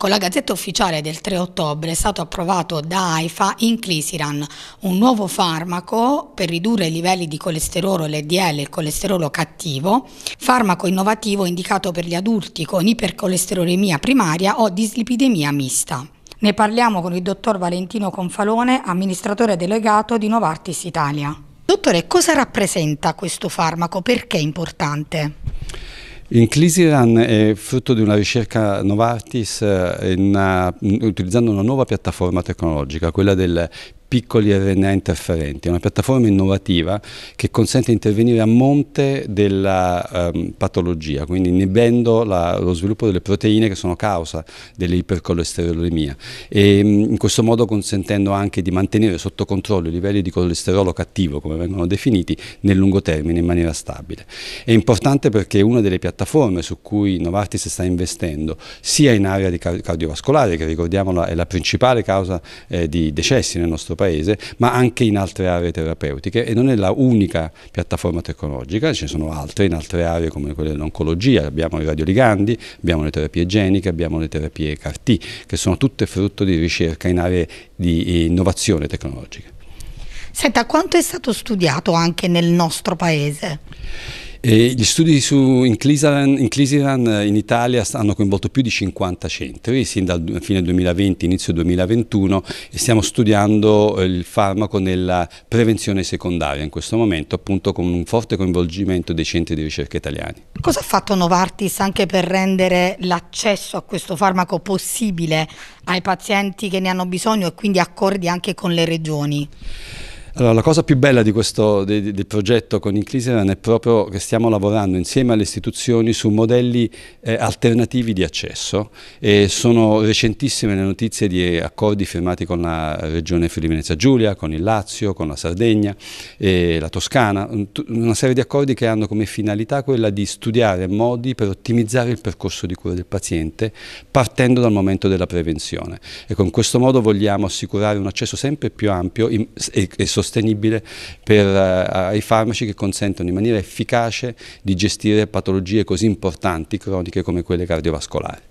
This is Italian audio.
Con la Gazzetta Ufficiale del 3 ottobre è stato approvato da AIFA Inclisiran, un nuovo farmaco per ridurre i livelli di colesterolo LDL e colesterolo cattivo, farmaco innovativo indicato per gli adulti con ipercolesterolemia primaria o dislipidemia mista. Ne parliamo con il dottor Valentino Confalone, amministratore delegato di Novartis Italia. Dottore, cosa rappresenta questo farmaco? Perché è importante? Inclisiran è frutto di una ricerca Novartis eh, una, utilizzando una nuova piattaforma tecnologica, quella del piccoli RNA interferenti, è una piattaforma innovativa che consente di intervenire a monte della um, patologia, quindi inibendo la, lo sviluppo delle proteine che sono causa dell'ipercolesterolemia e mm, in questo modo consentendo anche di mantenere sotto controllo i livelli di colesterolo cattivo, come vengono definiti, nel lungo termine in maniera stabile. È importante perché è una delle piattaforme su cui Novartis sta investendo, sia in area cardiovascolare, che ricordiamola è la principale causa eh, di decessi nel nostro paese, paese, ma anche in altre aree terapeutiche e non è la unica piattaforma tecnologica, ce ne sono altre in altre aree come quelle dell'oncologia, abbiamo i radioligandi, abbiamo le terapie geniche, abbiamo le terapie CAR-T, che sono tutte frutto di ricerca in aree di eh, innovazione tecnologica. Senta, quanto è stato studiato anche nel nostro paese? E gli studi su, in Clisiran, in, eh, in Italia hanno coinvolto più di 50 centri, sin dal fine 2020, inizio 2021, e stiamo studiando eh, il farmaco nella prevenzione secondaria in questo momento, appunto con un forte coinvolgimento dei centri di ricerca italiani. Cosa ha fatto Novartis anche per rendere l'accesso a questo farmaco possibile ai pazienti che ne hanno bisogno e quindi accordi anche con le regioni? Allora, la cosa più bella di questo, di, del progetto con Incliseran è proprio che stiamo lavorando insieme alle istituzioni su modelli eh, alternativi di accesso e sono recentissime le notizie di accordi firmati con la regione Friuli Venezia Giulia, con il Lazio, con la Sardegna, e la Toscana, una serie di accordi che hanno come finalità quella di studiare modi per ottimizzare il percorso di cura del paziente partendo dal momento della prevenzione e con questo modo vogliamo assicurare un accesso sempre più ampio e sostenibile sostenibile per, eh, i farmaci che consentono in maniera efficace di gestire patologie così importanti croniche come quelle cardiovascolari.